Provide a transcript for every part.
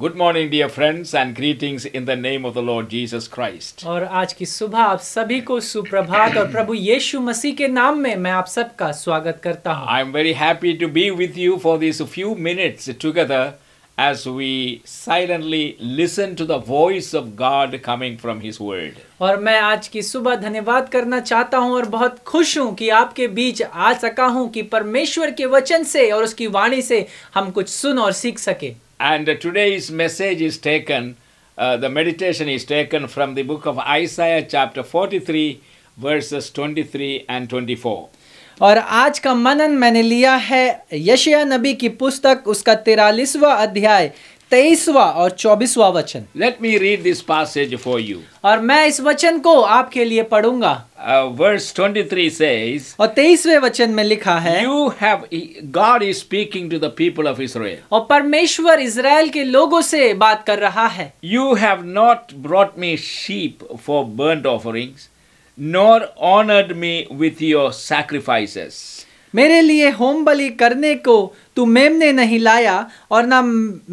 Good morning dear friends and greetings in the name of the Lord Jesus Christ और आज की सुबह आप सभी को सुप्रभात और प्रभु यीशु मसीह के नाम में मैं आप सबका स्वागत करता हूं I am very happy to be with you for this few minutes together as we silently listen to the voice of God coming from His world और मैं आज की सुबह धन्यवाद करना चाहता हूं और बहुत खुश हूं कि आपके बीच आ सका हूं कि परमेश्वर के वचन से और उसकी वाणी से हम कुछ सुन और सीख सके And today's message is taken, uh, the meditation is taken from the book of Isaiah, chapter 43, verses 23 and 24. और आज का मनन मैंने लिया है यशिया नबी की पुस्तक उसका तिरालीसवा अध्याय तेईसवा और चौबीसवा वचन let me read this passage for you और मैं इस वचन को आपके लिए पढ़ूंगा वर्स ट्वेंटी थ्री से और तेईसवे वचन में लिखा है you have God is speaking to the people of Israel और परमेश्वर इसराइल के लोगों से बात कर रहा है you have not brought me sheep for burn offerings nor honoured me with your sacrifices मेरे लिए होम बलि करने को तू मेम ने नहीं लाया और ना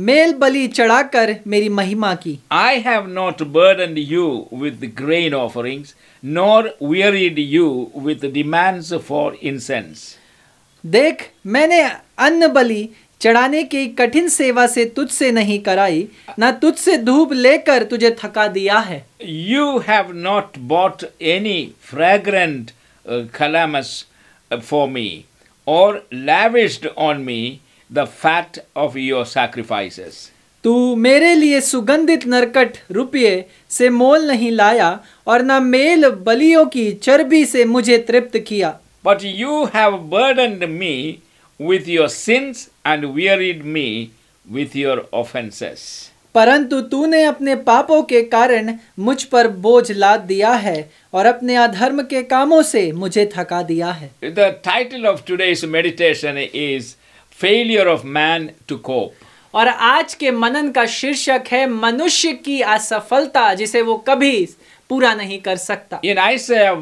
मेल बलि चढ़ाकर मेरी महिमा की I have not burden you with grain offerings nor wearied you with demands for incense देख मैंने अन्न बलि चढ़ाने की कठिन सेवा से तुझसे नहीं कराई ना तुझसे धूप लेकर तुझे थका दिया है you have not bought any fragrant calamus for me और lavished on me the fat of your sacrifices. तू मेरे लिए सुगंधित नरकट रुपये से मोल नहीं लाया और न मेल बलियों की चर्बी से मुझे तृप्त किया but you have burden me with your sins and इड मी विथ योर ऑफेंसेस परंतु तूने अपने पापों के कारण मुझ पर बोझ लाद दिया है और अपने अधर्म के कामों से मुझे थका दिया है the title of today's meditation is failure of man to cope और आज के मनन का शीर्षक है मनुष्य की असफलता जिसे वो कभी पूरा नहीं कर सकता in Isaiah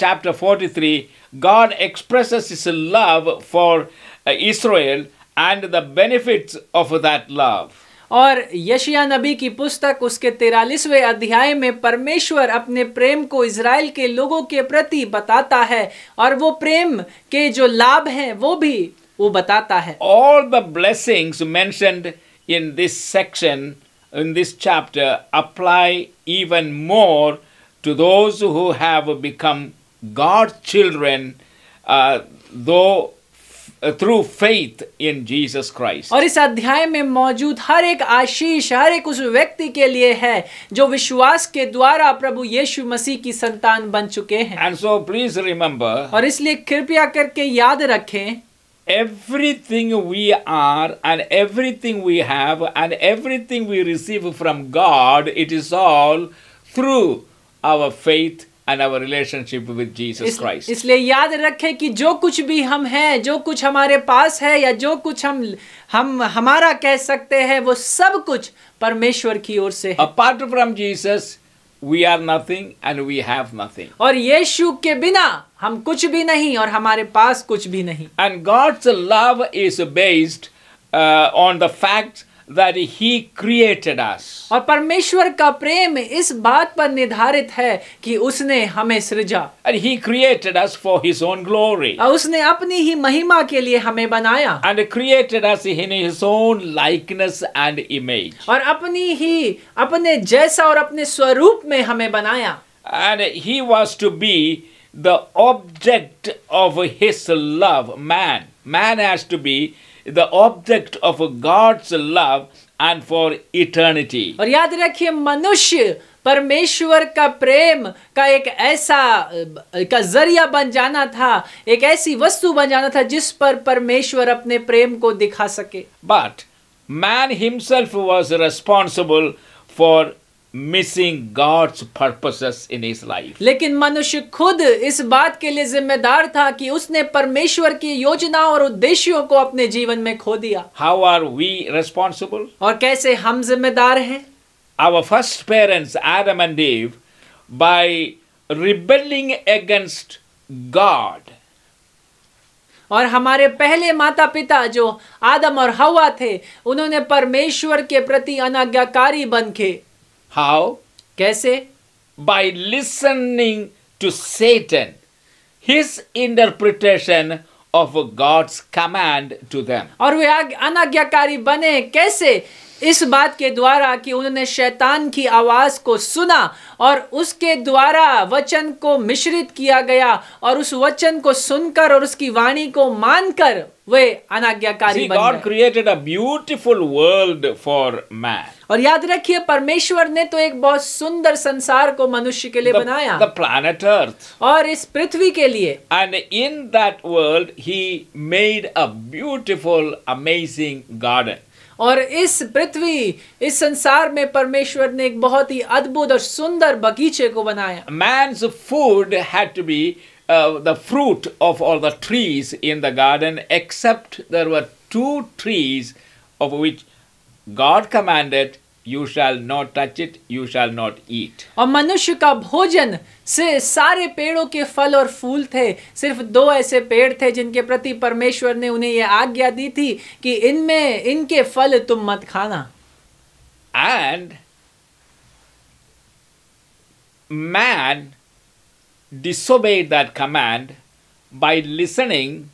chapter 43 God expresses his love for uh, Israel and the benefits of that love और यशिया नबी की पुस्तक उसके तिरालीसवें अध्याय में परमेश्वर अपने प्रेम को इसराइल के लोगों के प्रति बताता है और वो प्रेम के जो लाभ हैं वो भी वो बताता है all the blessings mentioned in this section in this chapter apply even more to those who have become God children though through faith in Jesus Christ और इस अध्याय में मौजूद हर एक आशीष हर एक उस व्यक्ति के लिए है जो विश्वास के द्वारा प्रभु यीशु मसीह की संतान बन चुके हैं एंड सो प्लीज रिमेम्बर और इसलिए कृपया करके याद रखें everything we are and everything we have and everything we receive from God, it is all through our faith and our relationship with Jesus Christ इसलिए याद रखें कि जो कुछ भी हम हैं जो कुछ हमारे पास है या जो कुछ हम हम हमारा कह सकते हैं वो सब कुछ परमेश्वर की ओर से है apart from Jesus we are nothing and we have nothing और यीशु के बिना हम कुछ भी नहीं और हमारे पास कुछ भी नहीं and God's love is based on the fact that he created us. aur parmeshwar ka prem is baat par nidharit hai ki usne hame सृजा And he created us for his own glory. aur usne apni hi mahima ke liye hame banaya And created us in his own likeness and image. aur apni hi apne jaisa aur apne swaroop mein hame banaya And he was to be the object of his love, man. Man has to be the object of God's love and for eternity. और याद रखिए मनुष्य परमेश्वर का प्रेम का एक ऐसा का जरिया बन जाना था एक ऐसी वस्तु बन जाना था जिस पर परमेश्वर अपने प्रेम को दिखा सके but man himself was responsible for missing God's purposes in his life लेकिन मनुष्य खुद इस बात के लिए जिम्मेदार था कि उसने परमेश्वर की योजना और उद्देश्यों को अपने जीवन में खो दिया हाउ आर वी रेस्पॉन्सिबल और कैसे हम जिम्मेदार हैं our first parents Adam and देव बाय रिबेलिंग अगेंस्ट गॉड और हमारे पहले माता पिता जो आदम और हवा थे उन्होंने परमेश्वर के प्रति अनाज्ञाकारी बन के हाउ कैसे by listening to Satan his interpretation of God's command to them और वे अनाज्ञाकारी बने कैसे इस बात के द्वारा कि उन्होंने शैतान की आवाज़ को सुना और उसके द्वारा वचन को मिश्रित किया गया और उस वचन को सुनकर और उसकी वाणी को मानकर वे अनाज्ञाकारी बन God created a beautiful world for man और याद रखिए परमेश्वर ने तो एक बहुत सुंदर संसार को मनुष्य के लिए the, बनाया द प्लैनेट अर्थ और इस पृथ्वी के लिए and in that world he made a beautiful amazing garden और इस पृथ्वी इस संसार में परमेश्वर ने एक बहुत ही अद्भुत और सुंदर बगीचे को बनाया man food had to be the fruit of all the trees in the garden, except there were two trees of which God commanded, You shall not touch it, you shall not eat. और मनुष्य का भोजन से सारे पेड़ों के फल और फूल थे सिर्फ दो ऐसे पेड़ थे जिनके प्रति परमेश्वर ने उन्हें यह आज्ञा दी थी कि इनमें इनके फल तुम मत खाना and man disobeyed that command by listening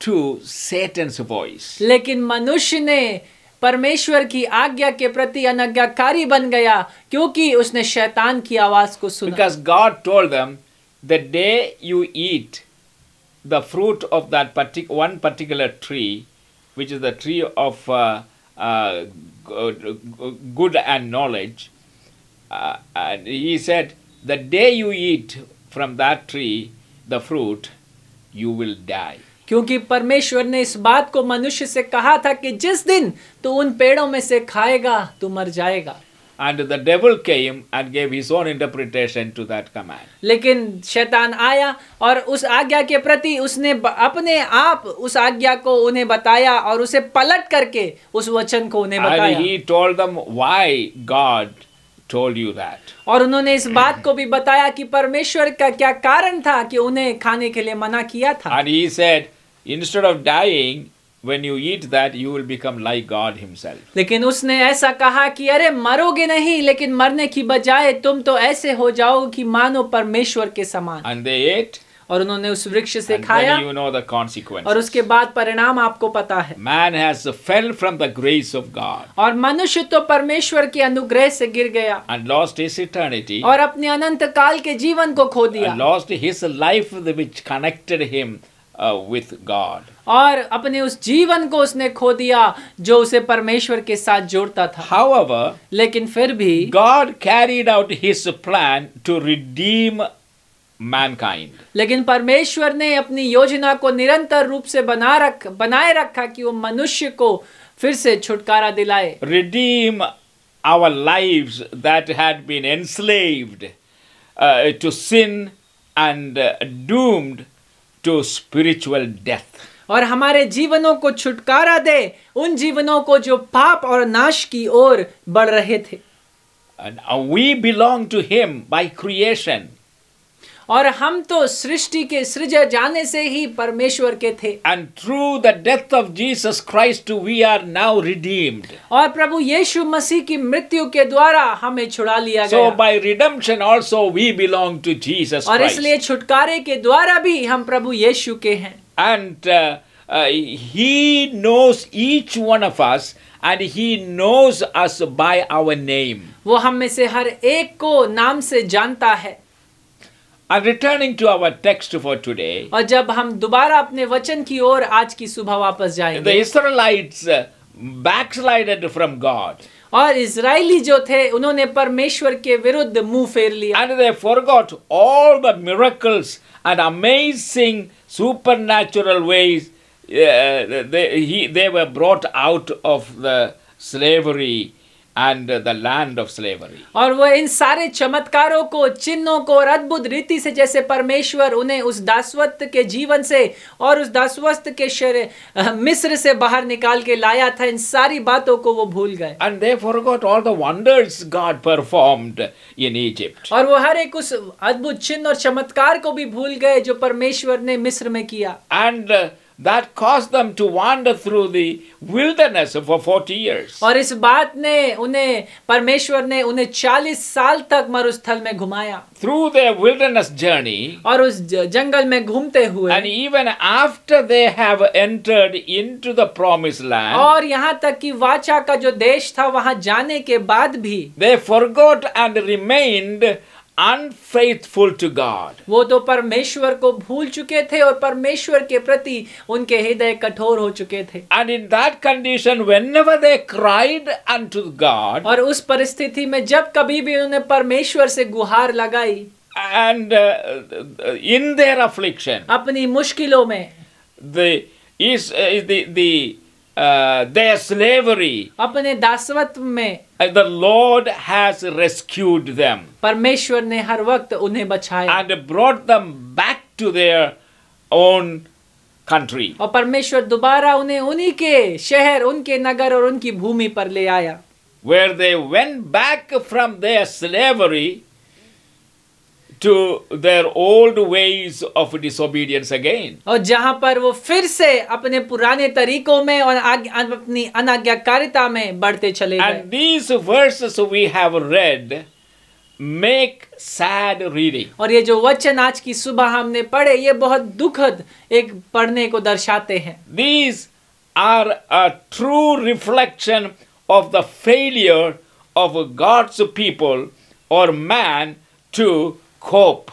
to Satan's voice. लेकिन मनुष्य ने परमेश्वर की आज्ञा के प्रति अनज्ञाकारी Because God told them, the day you eat the fruit of that one particular tree, which is the tree of uh, uh, good and knowledge, uh, and He said, the day you eat from that tree the fruit you will die क्योंकि परमेश्वर ने इस बात को मनुष्य से कहा था कि जिस दिन तू उन पेड़ों में से खाएगा तू मर जाएगा And the devil came and gave his own interpretation to that command. लेकिन शैतान आया और उस आज्ञा के प्रति उसने अपने आप उस आज्ञा को उन्हें बताया और उसे पलट करके उस वचन को उन्हें बताया. And he told them why God told you that. और उन्होंने इस बात को भी बताया कि परमेश्वर का क्या कारण था कि उन्हें खाने के लिए मना किया था And he said, instead of dying, when you eat that, you will become like God Himself. लेकिन उसने ऐसा कहा कि अरे मरोगे नहीं लेकिन मरने की बजाय तुम तो ऐसे हो जाओ कि मानो परमेश्वर के समान And they ate, और उन्होंने उस वृक्ष से And खाया you know the और उसके बाद परिणाम आपको पता है man has fell from the grace of God और मनुष्य तो परमेश्वर के अनुग्रह से गिर गया एंड लॉस्ट his इटर्निटी और अपने अनंत काल के जीवन को खो दिया lost his life life connected him him uh, with God. और अपने उस जीवन को उसने खो दिया जो उसे परमेश्वर के साथ जोड़ता था However, लेकिन फिर भी God carried out his plan to redeem mankind लेकिन परमेश्वर ने अपनी योजना को निरंतर रूप से बना रख बनाए रखा कि वो मनुष्य को फिर से छुटकारा दिलाए redeem our life that had been enslaved to sin and doomed to spiritual death और हमारे जीवनों को छुटकारा दे उन जीवनों को जो पाप और नाश की ओर बढ़ रहे थे we belong to him by creation और हम तो सृष्टि के सृज जाने से ही परमेश्वर के थे and through the death of Jesus Christ we are now redeemed और प्रभु यीशु मसीह की मृत्यु के द्वारा हमें छुड़ा लिया so गया by redemption also we belong to Jesus और इसलिए छुटकारे के द्वारा भी हम प्रभु यीशु के हैं and he knows each one of us and he knows us by our name वो हम में से हर एक को नाम से जानता है are returning to our text for today. और जब हम दोबारा अपने वचन की ओर आज की सुबह वापस जाएंगे. The Israelites uh, backslided from God. और इजरायली जो थे उन्होंने परमेश्वर के विरुद्ध मुंह फेर लिया. And they forgot all the miracles and amazing supernatural ways uh, they, he, they were brought out of the slavery. and the land of slavery. और वह इन सारे चमत्कारों को चिन्हों को और अद्भुत रीति से जैसे परमेश्वर उन्हें उस दासवत के जीवन से और उस दासवत के शर, मिस्र से बाहर निकाल के लाया था इन सारी बातों को वो भूल गए And they forgot all the wonders God performed in Egypt. और वो हर एक उस अद्भुत चिन्ह और चमत्कार को भी भूल गए जो परमेश्वर ने मिस्र में किया And uh, that caused them to wander through the wilderness for 40 years aur is baat ne unhe parmeshwar ne unhe 40 saal tak marusthal mein ghumaya through their wilderness journey aur us jangal mein ghumte hue and even after they have entered into the promised land aur yahan tak ki वाचा ka jo desh tha wahan जाने ke baad bhi they forgot and remained unfaithful to God. वो तो परमेश्वर को भूल चुके थे और परमेश्वर के प्रति उनके हृदय कठोर हो चुके थे And in that condition, whenever they cried unto God, और उस परिस्थिति में जब कभी भी उन्होंने परमेश्वर से गुहार लगाई and uh, in their affliction, अपनी मुश्किलों में the is uh, the the their slavery. अपने दासवत्व में the Lord has rescued them. परमेश्वर ने हर वक्त उन्हें बचाया and brought them back to their own country. और परमेश्वर दोबारा उन्हें उन्हीं के शहर उनके नगर और उनकी भूमि पर ले आया Where they went back from their slavery to their old ways of disobedience again. aur jahan par wo fir se apne purane tarikon mein aur apni anagyakarita mein badhte chale gaye And these verses we have read make sad reading. aur ye jo vachan aaj ki subah humne padhe ye bahut dukhad ek padhne ko darshate hain These are a true reflection of the failure of God's people or man to खोप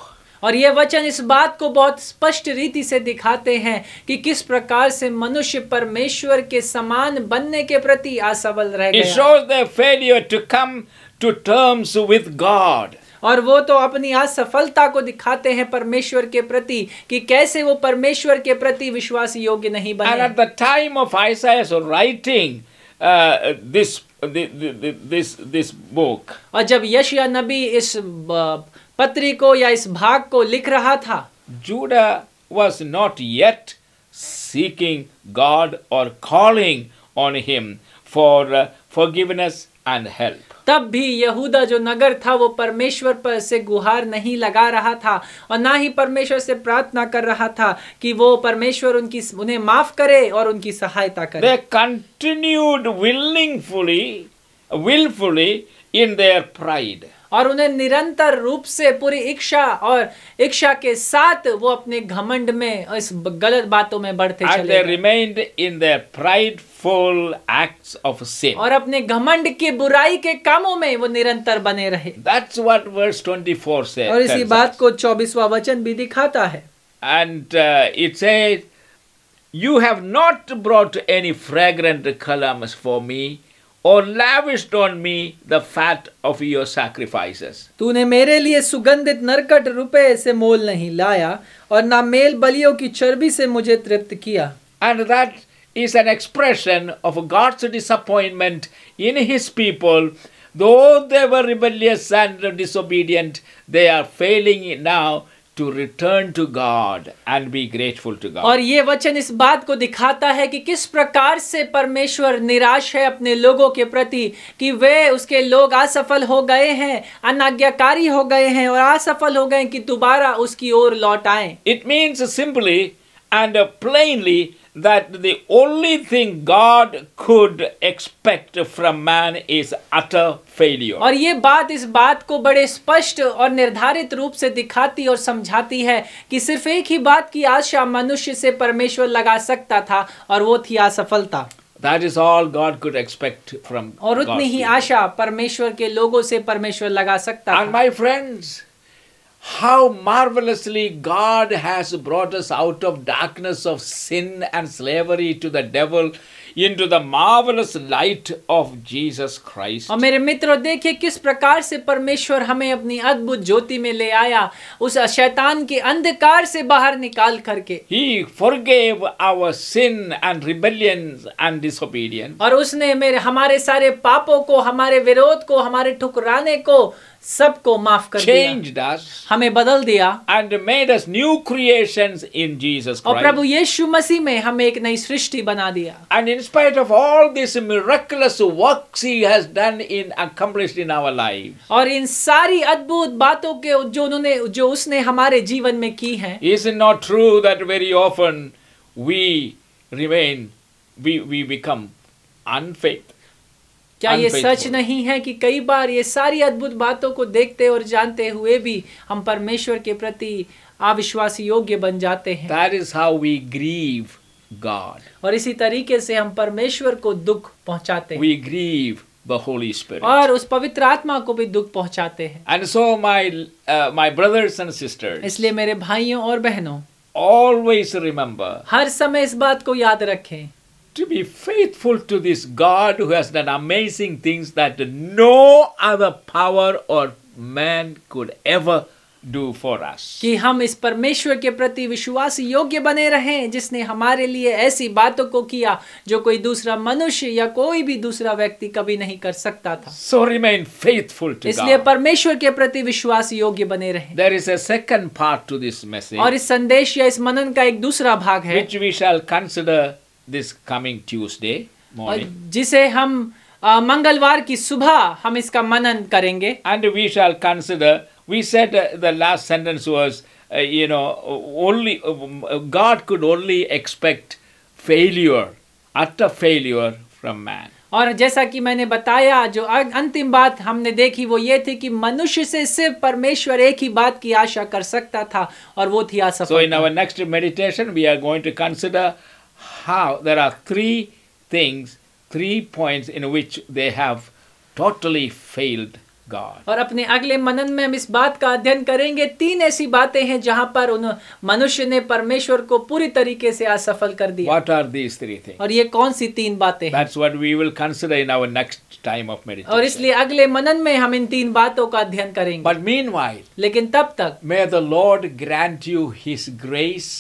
और ये वचन इस बात को बहुत स्पष्ट रीति से दिखाते हैं कि किस प्रकार से मनुष्य परमेश्वर के समान बनने के प्रति असफल रह गया। It shows their failure to come to terms with God. और वो तो अपनी असफलता को दिखाते हैं परमेश्वर के प्रति कि कैसे वो परमेश्वर के प्रति विश्वास योग्य नहीं बने। And at the time of Isaiah's writing uh, this, this this this book. और जब यशया नबी इस uh, पत्री को या इस भाग को लिख रहा था Judah was not yet seeking God और calling on him for forgiveness and help तब भी यहूदा जो नगर था वो परमेश्वर पर से गुहार नहीं लगा रहा था और ना ही परमेश्वर से प्रार्थना कर रहा था कि वो परमेश्वर उनकी उन्हें माफ करे और उनकी सहायता करे continued willingfully wilfully in their pride और उन्हें निरंतर रूप से पूरी इच्छा और इच्छा के साथ वो अपने घमंड में इस गलत बातों में बढ़ते चले रिमेन्ड इन ऑफ और अपने घमंड की बुराई के कामों में वो निरंतर बने रहे दैट्स व्हाट वर्स 24 से और इसी बात को 24वां वचन भी दिखाता है and it you have not brought any fragrant calamus for me or lavished on me the fat of your sacrifices. तूने मेरे लिए सुगंधित नरकट रुपए से मोल नहीं लाया और ना मेल बलियों की चर्बी से मुझे तृप्त किया. And that is an expression of God's disappointment in His people. Though they were rebellious and disobedient, they are failing now to return to God and be grateful to God और ये वचन इस बात को दिखाता है कि किस प्रकार से परमेश्वर निराश है अपने लोगों के प्रति कि वे उसके लोग असफल हो गए हैं अनाज्ञाकारी हो गए हैं और असफल हो गए कि दोबारा उसकी ओर लौट आए it means simply and plainly that the only thing God could expect from man is utter failure. और ये बात इस बात को बड़े स्पष्ट और निर्धारित रूप से दिखाती और समझाती है कि सिर्फ एक ही बात की आशा मनुष्य से परमेश्वर लगा सकता था और वो थी असफलता That is all God could expect from और उतनी ही आशा परमेश्वर के लोगों से परमेश्वर लगा सकता And my friends, how marvelously God has brought us out of darkness of sin and slavery to the devil into the marvelous light of Jesus Christ. और मेरे मित्रों देखिए किस प्रकार से परमेश्वर हमें अपनी अद्भुत ज्योति में ले आया उस शैतान के अंधकार से बाहर निकाल करके He forgave our sin and rebellion and disobedience. और उसने मेरे हमारे सारे पापों को हमारे विरोध को हमारे ठुकराने को सबको माफ कर Changed दिया us, हमें बदल दिया and made us new creations in Jesus Christ और प्रभु यीशु मसीह में हमें एक नई सृष्टि बना दिया and in spite of all these miraculous works he has done in accomplished in our life और इन सारी अद्भुत बातों के जो उन्होंने जो उसने हमारे जीवन में की हैं is it not true that very often we remain we we become unfaith? क्या ये सच नहीं है कि कई बार ये सारी अद्भुत बातों को देखते और जानते हुए भी हम परमेश्वर के प्रति अविश्वास योग्य बन जाते हैं that is how we grieve God. और इसी तरीके से हम परमेश्वर को दुख पहुंचाते हैं. We grieve the Holy Spirit. और उस पवित्र आत्मा को भी दुख पहुंचाते हैं. And so my uh, my brothers and sisters. इसलिए मेरे भाइयों और बहनों. Always remember. हर समय इस बात को याद रखें. To be faithful to this God who has done amazing things that no other power or man could ever do for us. कि हम इस परमेश्वर के प्रति विश्वास योग्य बने रहें जिसने हमारे लिए ऐसी बातों को किया जो कोई दूसरा मनुष्य या कोई भी दूसरा व्यक्ति कभी नहीं कर सकता था So remain faithful to इसलिए परमेश्वर के प्रति विश्वास योग्य बने रहें There is a second part to this message और इस संदेश या इस मनन का एक दूसरा भाग है which we shall consider this coming Tuesday morning. जिसे हम मंगलवार की सुबह हम इसका मनन करेंगे and we shall consider We said the last sentence was, uh, you know, only God could only expect failure, utter failure from man. और जैसा I मैंने बताया जो अंतिम बात हमने देखी वो ये थी कि मनुष्य से सिर्फ परमेश्वर एक ही बात की आशा कर सकता So in our next meditation we are going to consider how there are three things, three points in which they have totally failed God. और अपने अगले मनन में हम इस बात का अध्ययन करेंगे तीन ऐसी बातें हैं जहां पर उन मनुष्य ने परमेश्वर को पूरी तरीके से असफल कर दिया What are these three things? और ये कौन सी तीन बातें हैं? That's what we will consider in our next time of meditation. और इसलिए अगले मनन में हम इन तीन बातों का अध्ययन करेंगे But meanwhile, लेकिन तब तक may the Lord grant you his grace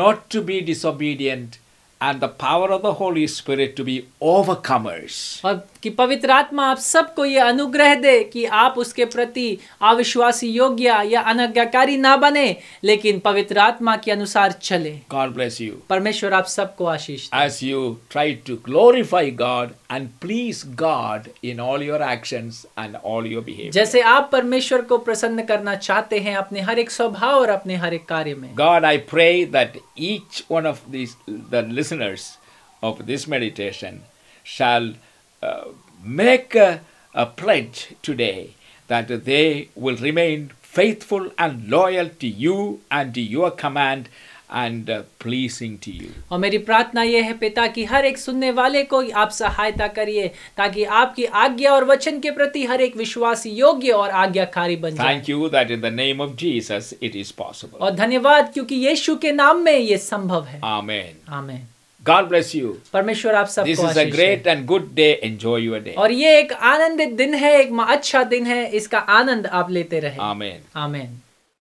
not to be disobedient and the power of the Holy Spirit to be overcomers. और कि पवित्र आत्मा आप सबको ये अनुग्रह दे कि आप उसके प्रति अविश्वासी योग्य या अनज्ञाकारी ना बने लेकिन पवित्र आत्मा के अनुसार चले God bless you. परमेश्वर आप सबको आशीष As you try to glorify God and please God in all your actions and all your behavior. जैसे आप परमेश्वर को प्रसन्न करना चाहते हैं अपने हर एक स्वभाव और अपने हर एक कार्य में. God I pray that each one of these the listeners listeners of this meditation shall uh, make a, a pledge today that they will remain faithful and loyal to you and to your command and uh, pleasing to you. aur meri prarthna ye hai pita ki har ek sunne wale ko aap sahayata kariye taki aapki aagya aur vachan ke prati har ek vishwasi yogya aur aagyakari ban jaye Thank you that in the name of Jesus it is possible. aur dhanyawad kyunki yeshu ke naam mein ye sambhav hai amen amen God bless you. परमेश्वर आप सबको This is a great and good day. Enjoy your day. और ये एक आनंदित दिन है एक अच्छा दिन है इसका आनंद आप लेते रहे आमेन आमेन